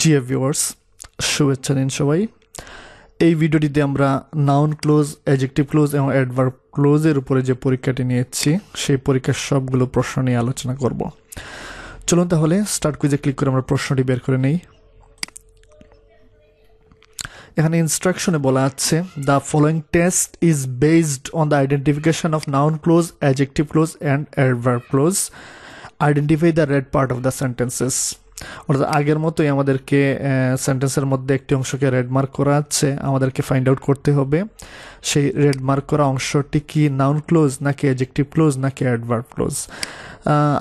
Dear viewers শুভেচ্ছা নিন সবাই এই ভিডিওটিতে আমরা নাউন ক্লোজ অ্যাজেক্টিভ ক্লোজ এবং অ্যাডভার্ব ক্লোজের উপরে যে পরীক্ষাটি নিয়েছি সেই পরীক্ষার সবগুলো প্রশ্ন নিয়ে আলোচনা করব চলুন তাহলে স্টার্ট কুইজে ক্লিক করে আমরা প্রশ্নটি বের করে নিই এখানে ইনস্ট্রাকশনে বলা আছে the following test is based on the identification of noun clause adjective clause and adverb clause identify the red part of the sentences অর্থাৎ আগের মতোই আমাদেরকে সেন্টেন্সের মধ্যে একটি অংশকে রেডমার্ক করা আছে আমাদেরকে ফাইন্ড আউট করতে হবে সেই রেডমার্ক করা অংশটি কি নাউন ক্লোজ নাকি অ্যাজেক্টিভ ক্লোজ নাকি অ্যাডভার্ব ক্লোজ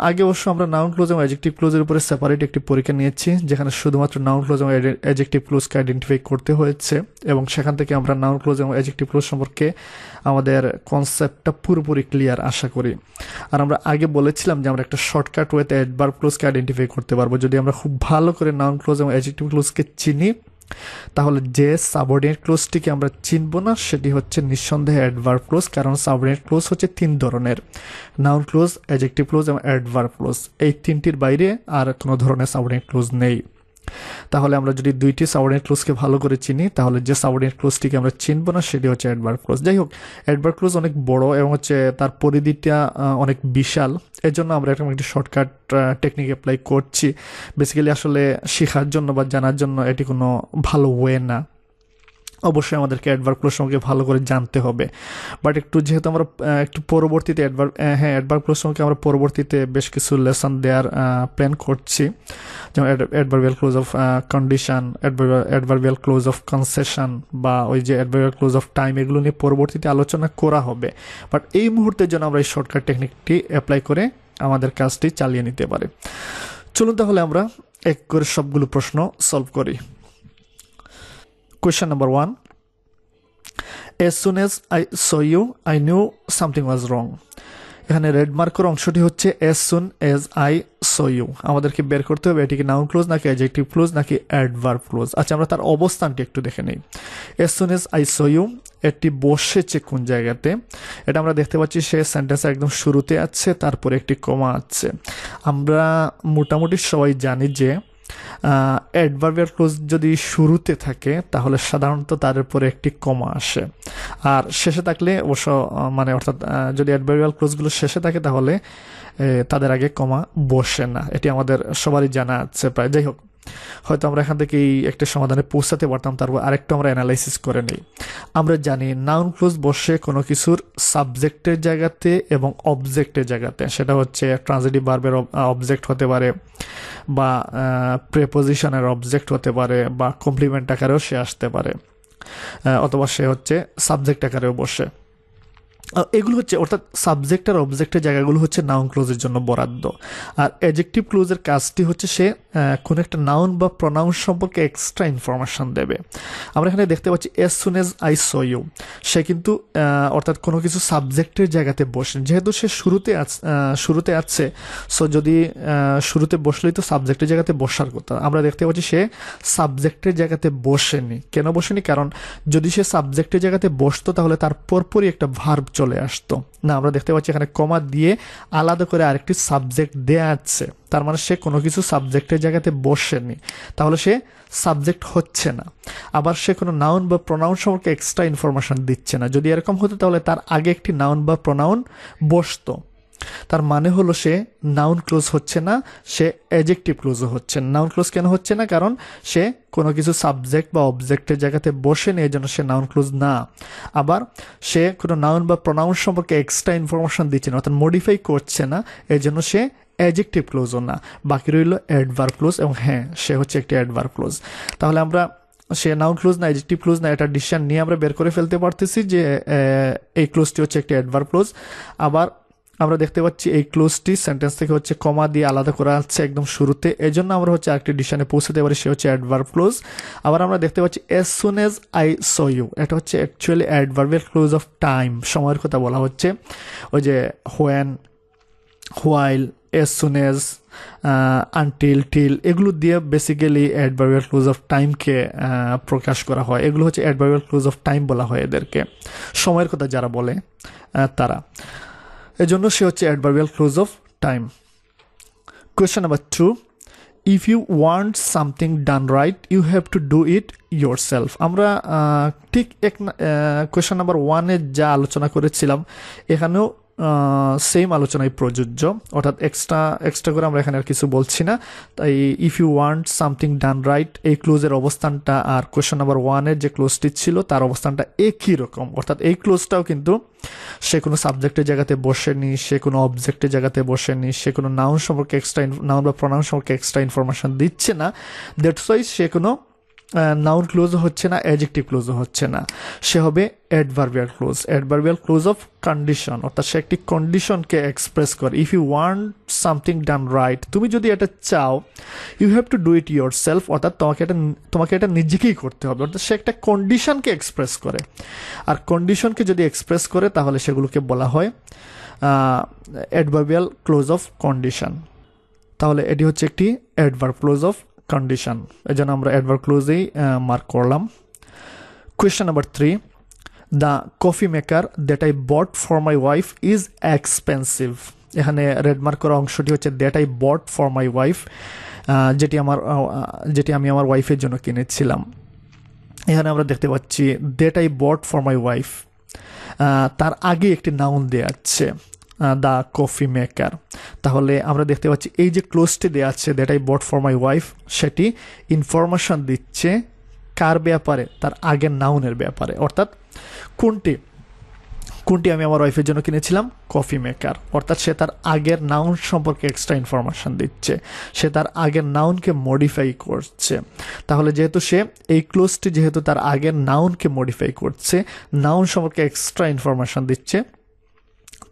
আগে অবশ্য আমরা নাউন ক্লোজ এবং অ্যাজেক্টিভ ক্লোজের উপরে সেপারেট একটি পরীক্ষা নিয়েছি যেখানে শুধুমাত্র নাউন ক্লোজ এবং অ্যাজেক্টিভ ক্লোজকে আইডেন্টিফাই করতে হয়েছে এবং সেখান থেকে আমরা নাউন ক্লোজ এবং অ্যাজেক্টিভ ক্লোজ সম্পর্কে আমাদের কনসেপ্টটা পুরোপুরি ক্লিয়ার আশা করি আর আমরা আগে বলেছিলাম যে আমরা একটা শর্টকাট ওয়েতে অ্যাডভার্ব ক্লোজকে আইডেন্টিফাই করতে পারবো যদি আমরা খুব ভালো করে নাউন ক্লোজ এবং অ্যাজেক্টিভ ক্লোজকে চিনি তাহলে যে সাবঅর্ডিনেট ক্লোজটিকে আমরা চিনব না সেটি হচ্ছে নিঃসন্দেহে অ্যাডভার্ব ক্লোজ কারণ সাবঅর্ডিনেট ক্লোজ হচ্ছে তিন ধরনের নাউন ক্লোজ অ্যাজেক্টিভ ক্লোজ এবং অ্যাডভার্ব ক্লোজ এই তিনটির বাইরে আর কোনো ধরনের সাবঅর্ডিনেট ক্লোজ নেই তাহলে আমরা যদি দুইটি সাবঅর্ডিনেট ক্লোজকে ভালো করে চিনি তাহলে যে সাবঅর্ডিনেট ক্লোজটিকে আমরা চিনব না সেটি হচ্ছে অ্যাডভার্ব ক্লোজ যাই হোক অ্যাডভার্ব ক্লোজ অনেক বড় এবং হচ্ছে তার পরিধিটা অনেক বিশাল এর জন্য আমরা এরকম একটি শর্টকাট টেকনিক অ্যাপ্লাই করছি বেসিক্যালি আসলে শেখার জন্য বা জানার জন্য এটি কোনো ভালো ওয়ে না অবশ্যই আমাদেরকে অ্যাডভার্বগুলোর সঙ্গে ভালো করে জানতে হবে বাট একটু যেহেতু আমরা একটু পরবর্তীতে অ্যাডভার্ব হ্যাঁ অ্যাডভার্বগুলোর সঙ্গে আমরা পরবর্তীতে বেশ কিছু লেসন দেওয়ার প্ল্যান করছি যেমন adverbial clause of condition adverbial clause of concession বা ওই যে অ্যাডভার্বিয়াল ক্লোজ অফ টাইম এগুলো নিয়ে পরবর্তীতে আলোচনা করা হবে বাট এই মুহূর্তের জন্য আমরা এই শর্টকাট টেকনিকটি অ্যাপ্লাই করে আমাদের কাজটি চালিয়ে নিতে পারে চলুন তাহলে আমরা এক করে সবগুলো প্রশ্ন সলভ করি Question number one As soon as I saw you, I knew something was wrong. এখানে রেড মার্কের অংশটি হচ্ছে as soon as I saw you আমাদেরকে বের করতে হবে এটিকে নাউন ক্লোজ নাকি অ্যাজেক্টিভ ক্লোজ নাকি অ্যাডভার ক্লোজ আচ্ছা আমরা তার অবস্থানটি একটু দেখে নেই as soon as I saw you এটি বসেছে কোন জায়গাতে এটা আমরা দেখতে পাচ্ছি সে সেন্টেন্স একদম শুরুতে আছে তারপরে একটি কমা আছে আমরা মোটামুটি সবাই জানি যে অ্যাডভার্বিয়াল ক্লোজ যদি শুরুতে থাকে তাহলে সাধারণত তার উপরে একটি কমা আসে আর শেষে থাকলে অবশ্য মানে অর্থাৎ যদি অ্যাডভার্বিয়াল ক্লোজগুলো শেষে থাকে তাহলে তাদের আগে কমা বসে না এটি আমাদের সবারই জানা আছে প্রায় যাই হোক হয়তো আমরা এখান থেকে এই একটা সমাধানে পৌঁছাতে পারতাম তারপর আরেকটু আমরা অ্যানালাইসিস করে নিই আমরা জানি নাউন ক্লোজ বসে কোনো কিছুর সাবজেক্টের জায়গাতে এবং অবজেক্টের জায়গাতে সেটা হচ্ছে ট্রান্সিটিভ বার্বের অবজেক্ট হতে পারে বা প্রেপোজিশনের অবজেক্ট হতে পারে বা কমপ্লিমেন্ট আকারেও সে আসতে পারে অথবা সে হচ্ছে সাবজেক্ট আকারেও বসে এগুলো হচ্ছে অর্থাৎ সাবজেক্ট আর অবজেক্টের জায়গাগুলো হচ্ছে নাউন ক্লোজের জন্য বরাদ্দ আর অ্যাজেক্টিভ ক্লোজের কাজটি হচ্ছে সে কোনো একটা নাউন বা প্রনাউন সম্পর্কে এক্সট্রা ইনফরমেশান দেবে আমরা এখানে দেখতে পাচ্ছি as soon as I saw you সে কিন্তু অর্থাৎ কোনো কিছু সাবজেক্টের জায়গাতে বসে যেহেতু সে শুরুতে শুরুতে আছে সো যদি শুরুতে বসলেই তো সাবজেক্টের জায়গাতে বসার কথা আমরা দেখতে পাচ্ছি সে সাবজেক্টের জায়গাতে বসেনি কেন বসেনি কারণ যদি সে সাবজেক্টের জায়গাতে বসতো তাহলে তার পরপরই একটা ভার্ব চলে আসতো না আমরা দেখতে পাচ্ছি এখানে কমা দিয়ে আলাদা করে আরেকটি সাবজেক্ট দেয়া আছে তার মানে সে কোনো কিছু সাবজেক্টের জায়গাতে বসেনি তাহলে সে সাবজেক্ট হচ্ছে না আবার সে কোনো নাউন বা প্রোনাউন সম্পর্কে এক্সট্রা ইনফরমেশন দিচ্ছে না যদি এরকম হতো তাহলে তার আগে একটি নাউন বা প্রোনাউন বসতো তার মানে হলো সে নাউন ক্লোজ হচ্ছে না সে অ্যাজেক্টিভ ক্লোজও হচ্ছে নাউন ক্লোজ কেন হচ্ছে না কারণ সে কোনো কিছু সাবজেক্ট বা অবজেক্টের জায়গাতে বসে নেই যেন সে নাউন ক্লোজ না আবার সে কোনো নাউন বা প্রনাউন সম্পর্কে এক্সট্রা ইনফরমেশন দিচ্ছে না অর্থাৎ মডিফাই করছে না এই জন্য সে অ্যাজেক্টিভ ক্লোজও না বাকি রইল অ্যাডভার ক্লোজ এবং হ্যাঁ সে হচ্ছে একটি অ্যাডভার ক্লোজ তাহলে আমরা সে নাউন ক্লোজ না অ্যাজেক্টিভ ক্লোজ না এটা ডিসিশন নিয়ে আমরা বের করে ফেলতে পারতেছি যে এই ক্লোজটি হচ্ছে একটি অ্যাডভার ক্লোজ আবার আমরা দেখতে পাচ্ছি এই ক্লোজটি সেন্টেন্স থেকে হচ্ছে কমা দিয়ে আলাদা করা আছে একদম শুরুতে এই জন্য আমরা হচ্ছে আরেকটি ডিসিশনে পৌঁছাতে পারি সে হচ্ছে অ্যাডভার্ব ক্লোজ আবার আমরা দেখতে পাচ্ছি as soon as I saw you এটা হচ্ছে অ্যাকচুয়ালি অ্যাডভার্বের ক্লোজ অফ টাইম সময়ের কথা বলা হচ্ছে ওই যে when while as soon as until till এগুলো দিয়ে বেসিক্যালি অ্যাডভার্বের ক্লোজ অফ টাইমকে প্রকাশ করা হয় এগুলো হচ্ছে অ্যাডভার্বের ক্লোজ অফ টাইম বলা হয় এদেরকে সময়ের কথা যারা বলে তারা এজন্য সে হচ্ছে adverbial clause of time question number two if you want something done right you have to do it yourself আমরা ঠিক এক কোয়েশ্চেন নাম্বার ওয়ানে যা আলোচনা করেছিলাম এখানেও সেম আলোচনায় প্রযোজ্য অর্থাৎ এক্সট্রা এক্সট্রা করে আমরা এখানে আর কিছু বলছি না তাই if you want something done right এই ক্লোজের অবস্থানটা আর কোয়েশ্চেন নাম্বার ওয়ানের যে ক্লোজটি ছিল তার অবস্থানটা একই রকম অর্থাৎ এই ক্লোজটাও কিন্তু সে কোনো সাবজেক্টের জায়গাতে বসেনি সে কোনো অবজেক্টের জায়গাতে বসেনি সে কোনো নাউন সম্পর্কে এক্সট্রা নাউন বা প্রনাউন সম্পর্কে এক্সট্রা ইনফরমেশন দিচ্ছে না দ্যাটস ওয়াই সে কোনো নাউন ক্লোজও হচ্ছে না অ্যাজেক্টিভ ক্লোজও হচ্ছে না সে হবে adverbial clause adverbial clause of condition অর্থাৎ সে একটি কন্ডিশনকে এক্সপ্রেস করে if you want something done right তুমি যদি এটা চাও you have to do it yourself অর্থাৎ তোমাকে এটা তোমাকে এটা নিজেকেই করতে হবে অর্থাৎ সে একটা কন্ডিশনকে এক্সপ্রেস করে আর কন্ডিশনকে যদি এক্সপ্রেস করে তাহলে সেগুলোকে বলা হয় অ্যাডভার্বিয়াল ক্লোজ অফ কন্ডিশন তাহলে এটি হচ্ছে একটি অ্যাডভার্ব ক্লোজ অফ কন্ডিশন এই জন্য আমরা অ্যাডভার্ব ক্লোজেই মার্ক করলাম question number three the coffee maker that I bought for my wife is expensive এখানে রেডমার্ক করা অংশটি হচ্ছে that I bought for my wife যেটি আমার যেটি আমি আমার ওয়াইফের জন্য কিনেছিলাম এখানে আমরা দেখতে পাচ্ছি that I bought for my wife তার আগে একটি নাউন দেওয়া আছে দ্য কফি মেকার তাহলে আমরা দেখতে পাচ্ছি এই যে ক্লোজটি দেওয়া আছে that I bought for my wife সেটি ইনফরমেশন দিচ্ছে কার ব্যাপারে তার আগের নাউনের ব্যাপারে অর্থাৎ কোনটি কোনটি আমি আমার ওয়াইফের জন্য কিনেছিলাম কফি মেকার অর্থাৎ সে তার আগের নাউন সম্পর্কে এক্সট্রা ইনফরমেশান দিচ্ছে সে তার আগের নাউনকে মডিফাই করছে তাহলে যেহেতু সে এই ক্লোজটি যেহেতু তার আগের নাউনকে মডিফাই করছে নাউন সম্পর্কে এক্সট্রা ইনফরমেশান দিচ্ছে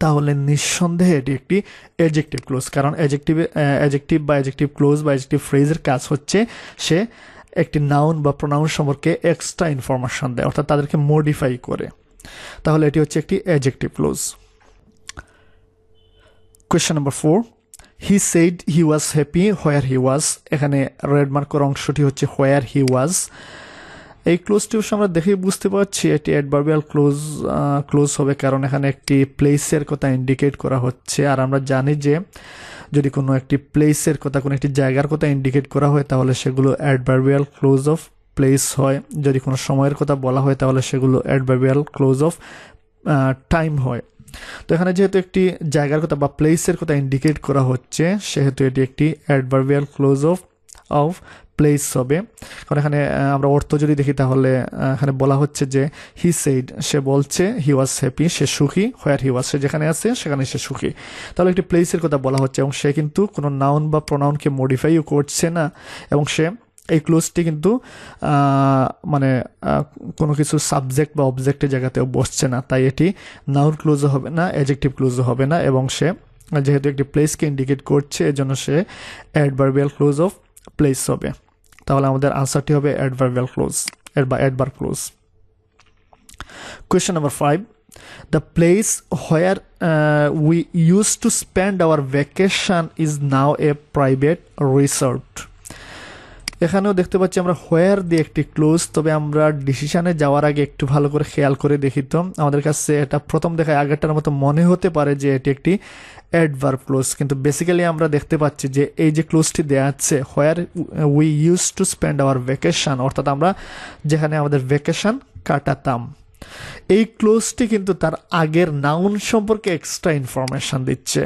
তাহলে নিঃসন্দেহে এটি একটি অ্যাজেক্টিভ ক্লোজ কারণ অ্যাজেক্টিভে অ্যাজেক্টিভ বা অ্যাজেক্টিভ ক্লোজ বা অ্যাজেক্টিভ ফ্রেজের কাজ হচ্ছে সে একটি নাউন বা প্রোনাউন সম্পর্কে এক্সট্রা ইনফরমেশন দেয় অর্থাৎ তাদেরকে মডিফাই করে তাহলে এটি হচ্ছে একটি adjective clause question number four he said he was happy where he was এখানে রেডমার্কর অংশটি হচ্ছে হোয়ার হি ওয়াজ এই ক্লোজটি অবশ্য আমরা দেখেই বুঝতে পারছি এটি অ্যাডভার্বিয়াল ক্লোজ ক্লোজ হবে কারণ এখানে একটি প্লেসের কথা ইন্ডিকেট করা হচ্ছে আর আমরা জানি যে যদি কোনো একটি প্লেসের কথা কোনো একটি জায়গার কথা ইন্ডিকেট করা হয় তাহলে সেগুলো অ্যাডভার্বিয়াল ক্লোজ অফ প্লেস হয় যদি কোনো সময়ের কথা বলা হয় তাহলে সেগুলো অ্যাডভার্বিয়াল ক্লোজ অফ টাইম হয় তো এখানে যেহেতু একটি জায়গার কথা বা প্লেসের কথা ইন্ডিকেট করা হচ্ছে সেহেতু এটি একটি adverbial clause of of place হবে কারণ এখানে আমরা অর্থ যদি দেখি তাহলে এখানে বলা হচ্ছে যে হি সেইড সে বলছে হি ওয়াজ হ্যাপি সে সুখী হোয়ার হি ওয়াজ সে যেখানে আছে সেখানে সে সুখী তাহলে একটি প্লেসের কথা বলা হচ্ছে এবং সে কিন্তু কোনো নাউন বা প্রোনাউনকে মডিফাইও করছে না এবং সে এই ক্লোজটি কিন্তু মানে কোনো কিছু সাবজেক্ট বা অবজেক্টের জায়গাতেও বসছে না তাই এটি নাউন ক্লোজও হবে না অ্যাজেক্টিভ ক্লোজও হবে না এবং সে যেহেতু একটি প্লেসকে ইন্ডিকেট করছে এজন্য সে অ্যাডভারবিয়াল ক্লোজ অফ প্লেস হবে তাহলে আমাদের আনসারটি হবে অ্যাডভার্বিয়াল ক্লোজ বা adverb clause question number five the place where we use to spend our our is now a private resort এখানেও দেখতে পাচ্ছি আমরা হোয়ার দিয়ে একটি ক্লোজ তবে আমরা ডিসিশানে যাওয়ার আগে একটু ভালো করে খেয়াল করে দেখিত আমাদের কাছে এটা প্রথম দেখায় আগেরটার মতো মনে হতে পারে যে এটি একটি অ্যাডভার্ব ক্লোজ কিন্তু বেসিক্যালি আমরা দেখতে পাচ্ছি যে এই যে ক্লোজটি দেওয়া আছে where we use to spend our vacation অর্থাৎ আমরা যেখানে আমাদের ভ্যাকেশান কাটাতাম এই ক্লোজটি কিন্তু তার আগের নাউন সম্পর্কে এক্সট্রা ইনফরমেশান দিচ্ছে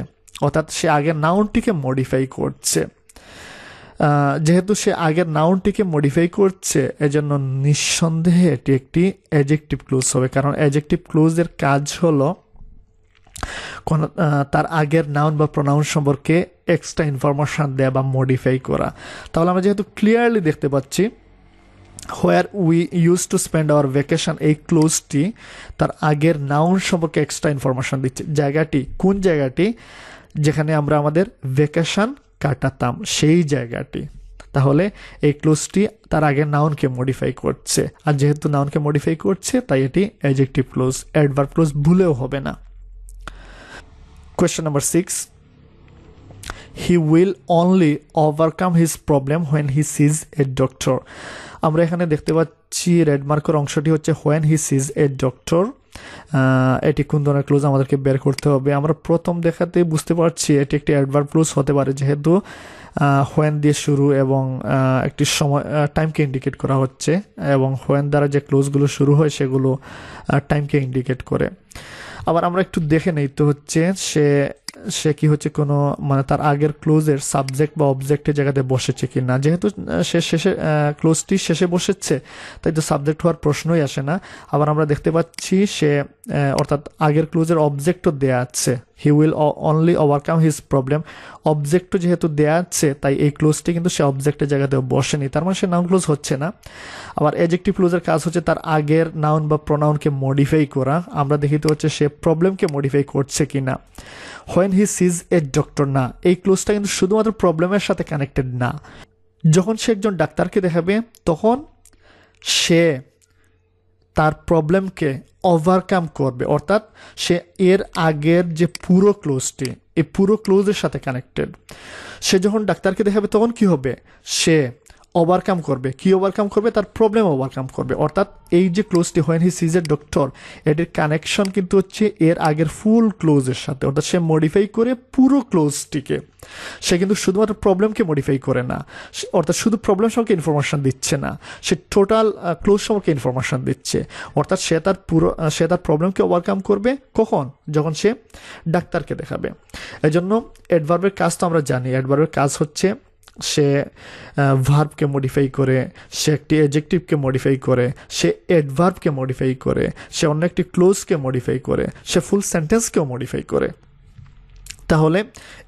অর্থাৎ সে আগের নাউনটিকে মডিফাই করছে যেহেতু সে আগের নাউনটিকে মডিফাই করছে এজন্য নিঃসন্দেহে এটি একটি অ্যাজেক্টিভ ক্লোজ হবে কারণ অ্যাজেক্টিভ ক্লোজের কাজ হলো কোনো তার আগের নাউন বা প্রোনাউন সম্পর্কে এক্সট্রা ইনফরমেশান দেয়া বা মডিফাই করা তাহলে আমরা যেহেতু ক্লিয়ারলি দেখতে পাচ্ছি where we use to spend our vacation এই ক্লোজটি তার আগের নাউন সম্পর্কে এক্সট্রা ইনফরমেশান দিচ্ছে জায়গাটি কোন জায়গাটি যেখানে আমরা আমাদের ভ্যাকেশন কাটাতাম সেই জায়গাটি তাহলে এই ক্লোজটি তার আগের নাউনকে মডিফাই করছে আর যেহেতু নাউনকে মডিফাই করছে তাই এটি অ্যাজেক্টিভ ক্লোজ অ্যাডভার ক্লোজ ভুলেও হবে না Question number six he will only overcome his problem when he sees a doctor আমরা এখানে দেখতে পাচ্ছি রেডমার্কের অংশটি হচ্ছে when he seize a doctor এটি কোন ধরনের ক্লোজ আমাদেরকে বের করতে হবে আমরা প্রথম দেখাতে বুঝতে পারছি এটি একটি অ্যাডভার্ট ক্লোজ হতে পারে যেহেতু হোয়েন দিয়ে শুরু এবং একটি সময় টাইমকে ইন্ডিকেট করা হচ্ছে এবং হোয়েন দ্বারা যে ক্লোজগুলো শুরু হয় সেগুলো টাইমকে ইন্ডিকেট করে আবার আমরা একটু দেখে নেই তো হচ্ছে সে সে কি হচ্ছে কোনো মানে তার আগের ক্লোজের সাবজেক্ট বা অবজেক্টের জায়গাতে বসেছে কি না যেহেতু সে শেষে ক্লোজটি শেষে বসেছে তাই তো সাবজেক্ট হওয়ার প্রশ্নই আসে না আবার আমরা দেখতে পাচ্ছি সে অর্থাৎ আগের ক্লোজের অবজেক্টও দেয়া আছে he will only overcome his problem অবজেক্টও যেহেতু দেয়া আছে তাই এই ক্লোজটি কিন্তু সে অবজেক্টের জায়গাতেও বসেনি তার মানে সে নাউন ক্লোজ হচ্ছে না আবার এজেক্টিভ ক্লোজের কাজ হচ্ছে তার আগের নাউন বা প্রোনাউনকে মডিফাই করা আমরা দেখি তো হচ্ছে সে প্রবলেমকে মডিফাই করছে কি না when he seize a doctor না এই ক্লোজটা কিন্তু শুধুমাত্র প্রবলেমের সাথে কানেক্টেড না যখন সে একজন ডাক্তারকে দেখাবে তখন সে তার প্রবলেমকে ওভারকাম করবে অর্থাৎ সে এর আগের যে পুরো ক্লোজটি এই পুরো ক্লোজের সাথে কানেক্টেড সে যখন ডাক্তারকে দেখাবে তখন কি হবে সে ওভারকাম করবে কি ওভারকাম করবে তার প্রবলেম ওভারকাম করবে অর্থাৎ এই যে ক্লোজটি হয় হি সিজ এ ডক্টর এটির কানেকশন কিন্তু হচ্ছে এর আগের ফুল ক্লোজের সাথে অর্থাৎ সে মডিফাই করে পুরো ক্লোজটিকে সে কিন্তু শুধুমাত্র প্রবলেমকে মডিফাই করে না অর্থাৎ শুধু প্রবলেম সম্পর্কে ইনফরমেশন দিচ্ছে না সে টোটাল ক্লোজ সম্পর্কে ইনফরমেশন দিচ্ছে অর্থাৎ সে তার পুরো সে তার প্রবলেমকে ওভারকাম করবে কখন যখন সে ডাক্তারকে দেখাবে এজন্য অ্যাডভার্বের কাজ তো আমরা জানি অ্যাডভার্বের কাজ হচ্ছে সে ভার্বকে মডিফাই করে সে একটি অ্যাজেক্টিভকে মডিফাই করে সে অ্যাডভার্বকে মডিফাই করে সে অন্য একটি ক্লোজকে মডিফাই করে সে ফুল সেন্টেন্সকেও মডিফাই করে তাহলে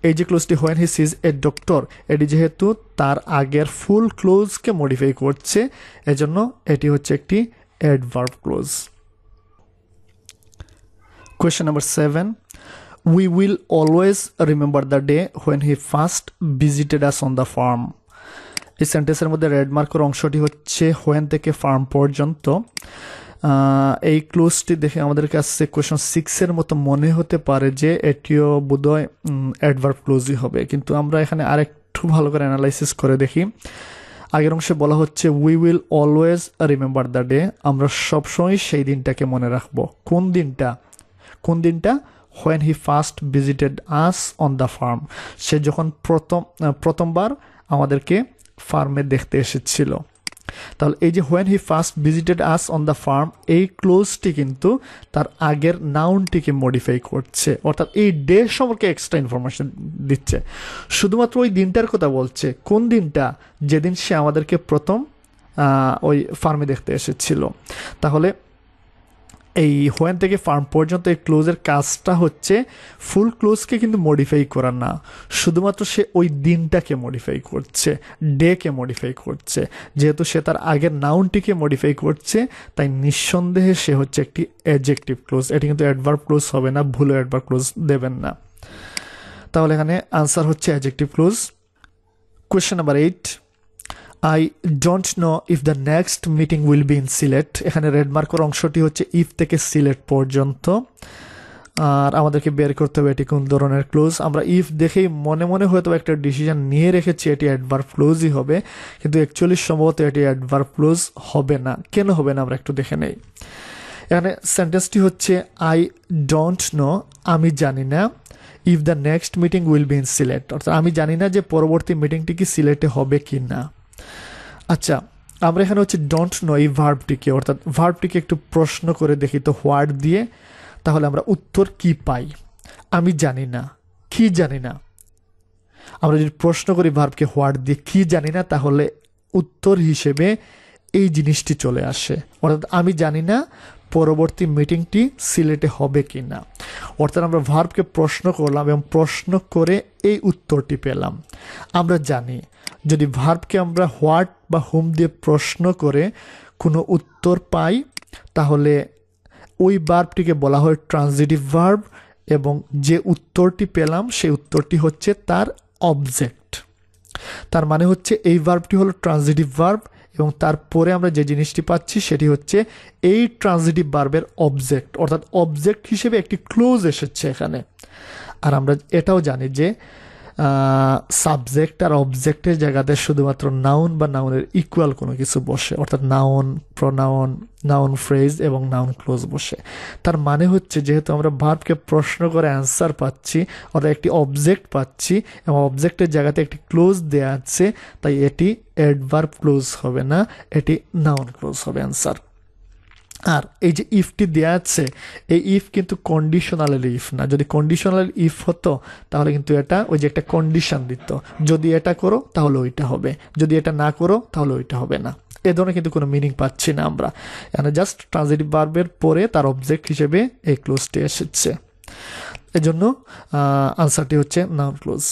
এই যে ক্লোজটি when he seize a doctor এটি যেহেতু তার আগের ফুল ক্লোজকে মডিফাই করছে এজন্য এটি হচ্ছে একটি adverb clause question number seven We will always remember the day when he first visited us on the farm. এই সেন্টেন্সের মধ্যে রেডমার্কের অংশটি হচ্ছে হোয়েন থেকে ফার্ম পর্যন্ত এই ক্লোজটি দেখে আমাদের কাছে কোয়েশন সিক্সের মতো মনে হতে পারে যে এটিও বোধহয় অ্যাডভার্ব ক্লোজই হবে কিন্তু আমরা এখানে আরেকটু ভালো করে অ্যানালাইসিস করে দেখি আগের অংশে বলা হচ্ছে we will always remember the day আমরা সবসময় সেই দিনটাকে মনে রাখবো কোন দিনটা কোন দিনটা when he first visited us on the farm সে যখন প্রথম প্রথমবার আমাদেরকে ফার্মে দেখতে এসেছিল তাহলে এই যে when he first visited us on the farm এই ক্লোজটি কিন্তু তার আগের নাউনটিকে মডিফাই করছে অর্থাৎ এই ডে সম্পর্কে এক্সট্রা ইনফরমেশন দিচ্ছে শুধুমাত্র ওই দিনটার কথা বলছে কোন দিনটা যেদিন সে আমাদেরকে প্রথম ওই ফার্মে দেখতে এসেছিল তাহলে এই হোয়েন থেকে ফার্ম পর্যন্ত এই ক্লোজের কাজটা হচ্ছে ফুল ক্লোজকে কিন্তু মডিফাই করার না শুধুমাত্র সে ওই দিনটাকে মডিফাই করছে ডেকে মডিফাই করছে যেহেতু সে তার আগের নাউনটিকে মডিফাই করছে তাই নিঃসন্দেহে সে হচ্ছে একটি অ্যাডজেক্টিভ ক্লোজ এটি কিন্তু অ্যাডভার্ব ক্লোজ হবে না ভুলো অ্যাডভার্ব ক্লোজ দেবেন না তাহলে এখানে আনসার হচ্ছে adjective clause question number eight I don't know if the next meeting will be in Sylhet এখানে রেডমার্কর অংশটি হচ্ছে ইফ থেকে সিলেট পর্যন্ত আর আমাদেরকে বের করতে হবে এটি কোন ধরনের ক্লোজ আমরা ইফ দেখেই মনে মনে হয়তো একটা ডিসিশন নিয়ে রেখেছি এটি অ্যাডভার্ব ক্লোজই হবে কিন্তু অ্যাকচুয়ালি সম্ভবত এটি অ্যাডভার্ব ক্লোজ হবে না কেন হবে না আমরা একটু দেখে নেই এখানে সেন্টেন্সটি হচ্ছে আই ডোন্ট নো আমি জানি না if the next meeting will be in Sylhet অর্থাৎ আমি জানি না যে পরবর্তী মিটিংটি কি সিলেটে হবে কি না আচ্ছা আমরা এখানে হচ্ছে ডোন্ট নো এই ভার্বটিকে অর্থাৎ ভার্বটিকে একটু প্রশ্ন করে দেখি তো হোয়ার্ড দিয়ে তাহলে আমরা উত্তর কি পাই আমি জানি না কি জানি না আমরা যদি প্রশ্ন করি ভার্বকে হোয়ার্ড দিয়ে কি জানি না তাহলে উত্তর হিসেবে এই জিনিসটি চলে আসে অর্থাৎ আমি জানি না পরবর্তী মিটিংটি সিলেটে হবে কি না অর্থাৎ আমরা ভার্বকে প্রশ্ন করলাম এবং প্রশ্ন করে এই উত্তরটি পেলাম আমরা জানি যদি ভার্বকে আমরা হোয়াট বা হুম দিয়ে প্রশ্ন করে কোনো উত্তর পাই তাহলে ওই ভার্বটিকে বলা হয় ট্রানজিটিভ ভার্ব এবং যে উত্তরটি পেলাম সেই উত্তরটি হচ্ছে তার অবজেক্ট তার মানে হচ্ছে এই ভার্বটি হলো ট্রানজিটিভ ভার্ব এবং তারপরে আমরা যে জিনিসটি পাচ্ছি সেটি হচ্ছে এই ট্রানজিটিভ বার্বের অবজেক্ট অর্থাৎ অবজেক্ট হিসেবে একটি ক্লোজ এসেছে এখানে আর আমরা এটাও জানি যে সাবজেক্ট আর অবজেক্টের জায়গাতে শুধুমাত্র নাউন বা নাউনের ইকুয়াল কোনো কিছু বসে অর্থাৎ নাউন প্রনাউন নাউন ফ্রেজ এবং নাউন ক্লোজ বসে তার মানে হচ্ছে যেহেতু আমরা ভার্বকে প্রশ্ন করে অ্যান্সার পাচ্ছি অর্থাৎ একটি অবজেক্ট পাচ্ছি এবং অবজেক্টের জায়গাতে একটি ক্লোজ দেয়া আছে তাই এটি অ্যাডভার্ব ক্লোজ হবে না এটি নাউন ক্লোজ হবে অ্যান্সার আর এই যে ইফটি দেওয়া আছে এই ইফ কিন্তু কন্ডিশনাল ইফ না যদি কন্ডিশনাল ইফ হতো তাহলে কিন্তু এটা ওই যে একটা কন্ডিশন দিত যদি এটা করো তাহলে ওইটা হবে যদি এটা না করো তাহলে ওইটা হবে না এ ধরনের কিন্তু কোনো মিনিং পাচ্ছি না আমরা মানে জাস্ট ট্রানজিটিভ বার্বের পরে তার অবজেক্ট হিসেবে এই ক্লোজটি এসেছে এজন্য আনসারটি হচ্ছে নাম ক্লোজ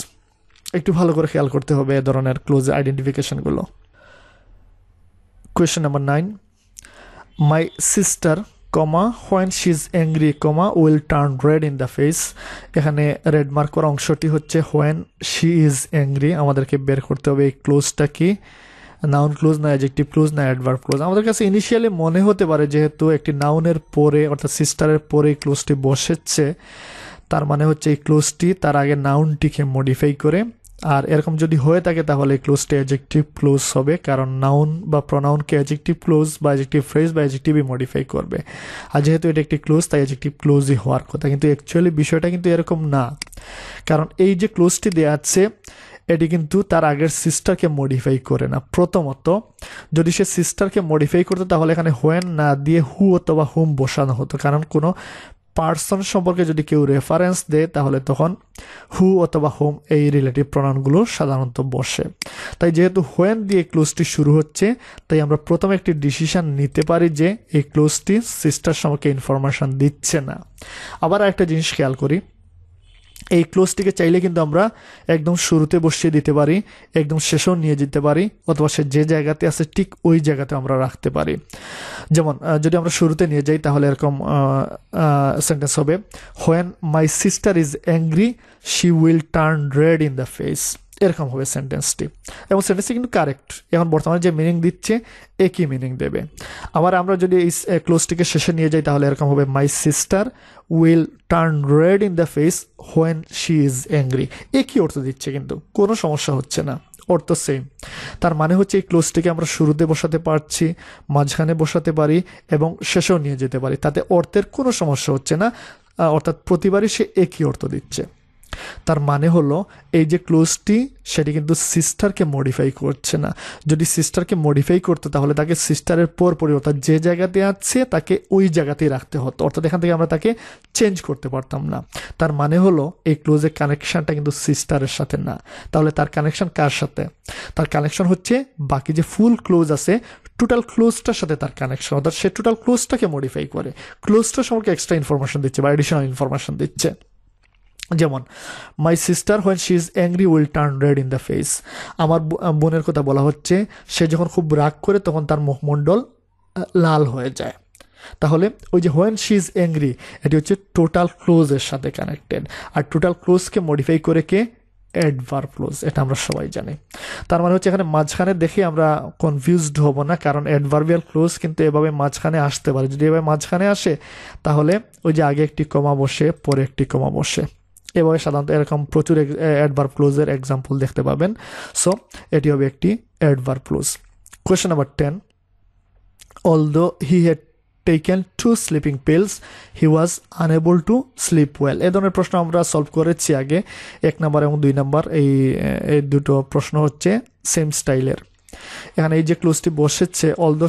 একটু ভালো করে খেয়াল করতে হবে এ ধরনের ক্লোজ আইডেন্টিফিকেশনগুলো question number nine my sister comma when she is angry comma will turn red in the face এখানে রেড মার্কর অংশটি হচ্ছে হোয়েন শি ইজ অ্যাংরি আমাদেরকে বের করতে হবে এই ক্লোজটা কি নাউন ক্লোজ না অ্যাজেক্টিভ ক্লোজ না অ্যাডভার্ব ক্লোজ আমাদের কাছে ইনিশিয়ালি মনে হতে পারে যেহেতু একটি নাউনের পরে অর্থাৎ সিস্টারের পরে এই ক্লোজটি বসেছে তার মানে হচ্ছে এই ক্লোজটি তার আগে নাউনটিকে মডিফাই করে আর এরকম যদি হয়ে থাকে তাহলে ক্লোজটি অ্যাজেক্টিভ ক্লোজ হবে কারণ নাউন বা প্রনাউনকে অ্যাজেক্টিভ ক্লোজ বা অ্যাজেক্টিভ ফ্রেজ বা অ্যাজেক্টিভই মডিফাই করবে আর যেহেতু এটা একটি ক্লোজ তাই অ্যাজেক্টিভ ক্লোজই হওয়ার কথা কিন্তু অ্যাকচুয়ালি বিষয়টা কিন্তু এরকম না কারণ এই যে ক্লোজটি দেওয়া আছে এটি কিন্তু তার আগের সিস্টারকে মডিফাই করে না প্রথমত যদি সে সিস্টারকে মডিফাই করতো তাহলে এখানে হোয়েন না দিয়ে হু অথবা হুম বসানো হতো কারণ কোনো পার্সন সম্পর্কে যদি কেউ রেফারেন্স দেয় তাহলে তখন হু অথবা হোম এই রিলেটিভ প্রণয়নগুলো সাধারণত বসে তাই যেহেতু হোয়েন দিয়ে ক্লোজটি শুরু হচ্ছে তাই আমরা প্রথমে একটি ডিসিশান নিতে পারি যে এই ক্লোজটি সিস্টার সম্পর্কে ইনফরমেশান দিচ্ছে না আবার একটা জিনিস খেয়াল করি এই ক্লোজটিকে চাইলে কিন্তু আমরা একদম শুরুতে বসিয়ে দিতে পারি একদম শেষেও নিয়ে যেতে পারি অথবা সে যে জায়গাতে আছে ঠিক ওই জায়গাতে আমরা রাখতে পারি যেমন যদি আমরা শুরুতে নিয়ে যাই তাহলে এরকম সেন্টেন্স হবে when my sister is angry she will turn red in the face এরকম হবে সেন্টেন্সটি এবং সেন্টেন্সটি কিন্তু কারেক্ট এখন বর্তমানে যে মিনিং দিচ্ছে একই মিনিং দেবে আবার আমরা যদি এই ক্লোজটিকে শেষে নিয়ে যাই তাহলে এরকম হবে my sister will turn red in the face when she is angry একই অর্থ দিচ্ছে কিন্তু কোনো সমস্যা হচ্ছে না অর্থ সেম তার মানে হচ্ছে এই ক্লোজটিকে আমরা শুরুতে বসাতে পারছি মাঝখানে বসাতে পারি এবং শেষেও নিয়ে যেতে পারি তাতে অর্থের কোনো সমস্যা হচ্ছে না অর্থাৎ প্রতিবারই সে একই অর্থ দিচ্ছে তার মানে হলো এই যে ক্লোজটি সেটি কিন্তু সিস্টারকে মডিফাই করছে না যদি সিস্টারকে মডিফাই করতো তাহলে তাকে সিস্টারের পর অর্থাৎ যে জায়গাতে আছে তাকে ওই জায়গাতেই রাখতে হতো অর্থাৎ এখান থেকে আমরা তাকে চেঞ্জ করতে পারতাম না তার মানে হলো এই ক্লোজের কানেকশানটা কিন্তু সিস্টারের সাথে না তাহলে তার কানেকশান কার সাথে তার কানেকশন হচ্ছে বাকি যে ফুল ক্লোজ আছে টোটাল ক্লোজটার সাথে তার কানেকশন অর্থাৎ সে টোটাল ক্লোজটাকে মডিফাই করে ক্লোজটা সম্পর্কে এক্সট্রা ইনফরমেশন দিচ্ছে বা এডিশনাল ইনফরমেশন দিচ্ছে যেমন my sister when she is angry will turn red in the face আমার বোনের কথা বলা হচ্ছে সে যখন খুব রাগ করে তখন তার মুখমণ্ডল লাল হয়ে যায় তাহলে ওই যে হোয়েন শি ইজ অ্যাংরি এটি হচ্ছে টোটাল ক্লোজের সাথে কানেক্টেড আর টোটাল ক্লোজকে মডিফাই করে কে অ্যাডভার ক্লোজ এটা আমরা সবাই জানি তার মানে হচ্ছে এখানে মাঝখানে দেখে আমরা কনফিউজড হব না কারণ অ্যাডভারভিয়াল ক্লোজ কিন্তু এভাবে মাঝখানে আসতে পারে যদি এভাবে মাঝখানে আসে তাহলে ওই যে আগে একটি কমা বসে পরে একটি কমা বসে এভাবে সাধারণত এরকম প্রচুর অ্যাডভার্ব ক্লোজের এক্সাম্পল দেখতে পাবেন সো এটি হবে একটি adverb clause question number ten although he had taken two sleeping pills he was unable to sleep well এ ধরনের প্রশ্ন আমরা সলভ করেছি আগে এক নাম্বার এবং দুই নাম্বার এই এই দুটো প্রশ্ন হচ্ছে সেম স্টাইলের এখানে এই যে ক্লোজটি বসেছে although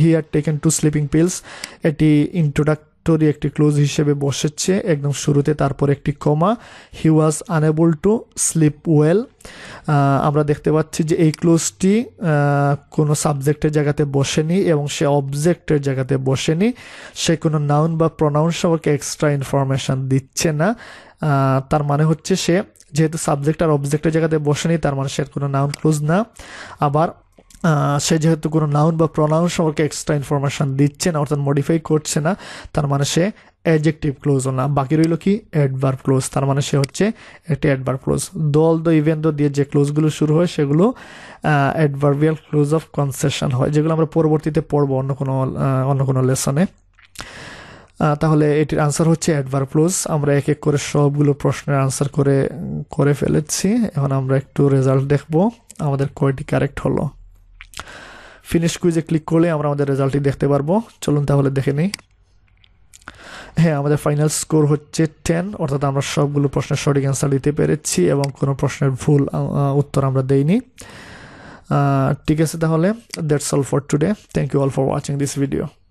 he had taken two sleeping pills এটি ইন্ট্রোডাক্ট স্টোরি একটি ক্লোজ হিসেবে বসেছে একদম শুরুতে তারপর একটি comma he was unable to sleep well আমরা দেখতে পাচ্ছি যে এই ক্লোজটি কোনো সাবজেক্টের জায়গাতে বসেনি এবং সে অবজেক্টের জায়গাতে বসেনি সে কোনো নাউন বা প্রনাউন্স আমাকে এক্সট্রা ইনফরমেশান দিচ্ছে না তার মানে হচ্ছে সে যেহেতু সাবজেক্ট আর অবজেক্টের জায়গাতে বসেনি তার মানে সে কোনো নাউন ক্লোজ না আবার সে যেহেতু কোনো নাউন বা প্রনাউন সম্পর্কে এক্সট্রা ইনফরমেশান দিচ্ছে না অর্থাৎ মডিফাই করছে না তার মানে সে অ্যাডজেক্টিভ ক্লোজও না বাকি রইল কি অ্যাডভার্ব ক্লোজ তার মানে সে হচ্ছে একটি অ্যাডভার্ব ক্লোজ দল দ ইভেন্ট দিয়ে যে ক্লোজগুলো শুরু হয় সেগুলো অ্যাডভার্বিয়াল ক্লোজ অফ কনসেশন হয় যেগুলো আমরা পরবর্তীতে পড়বো অন্য কোনো অন্য কোনো লেসনে তাহলে এটির আনসার হচ্ছে অ্যাডভার ক্লোজ আমরা এক এক করে সবগুলো প্রশ্নের আনসার করে করে ফেলেছি এখন আমরা একটু রেজাল্ট দেখব আমাদের কয়টি কারেক্ট হলো ফিনিশ কুইজে ক্লিক করলে আমরা আমাদের রেজাল্টটি দেখতে পারবো চলুন তাহলে দেখে নিই হ্যাঁ আমাদের ফাইনাল স্কোর হচ্ছে টেন অর্থাৎ আমরা সবগুলো প্রশ্নের সঠিক অ্যান্সার দিতে পেরেছি এবং কোনো প্রশ্নের ভুল উত্তর আমরা দেইনি ঠিক আছে তাহলে that's all for today thank you all for watching this video